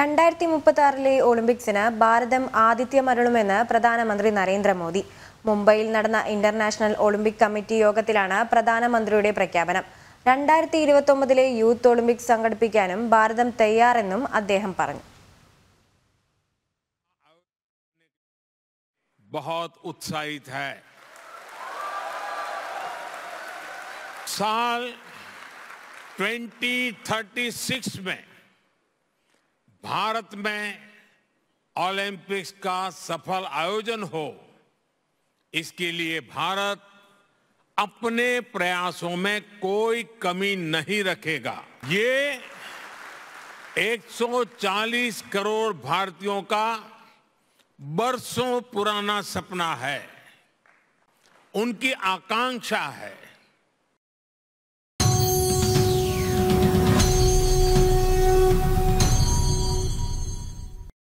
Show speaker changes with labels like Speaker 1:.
Speaker 1: രണ്ടായിരത്തി മുപ്പത്തി ആറിലെ ഒളിമ്പിക്സിന് ഭാരതം ആതിഥ്യമരുളുമെന്ന് പ്രധാനമന്ത്രി നരേന്ദ്രമോദി മുംബൈയിൽ നടന്ന ഇന്റർനാഷണൽ ഒളിമ്പിക് കമ്മിറ്റി യോഗത്തിലാണ് പ്രധാനമന്ത്രിയുടെ പ്രഖ്യാപനം രണ്ടായിരത്തി ഇരുപത്തൊമ്പതിലെ യൂത്ത് ഒളിമ്പിക്സ് സംഘടിപ്പിക്കാനും ഭാരതം തയ്യാറെന്നും
Speaker 2: അദ്ദേഹം പറഞ്ഞു बहुत उत्साहित है साल 2036 में भारत में ओलंपिक्स का सफल आयोजन हो इसके लिए भारत अपने प्रयासों में कोई कमी नहीं रखेगा ये 140 करोड़ भारतीयों का बरसों पुराना सपना है उनकी आकांक्षा है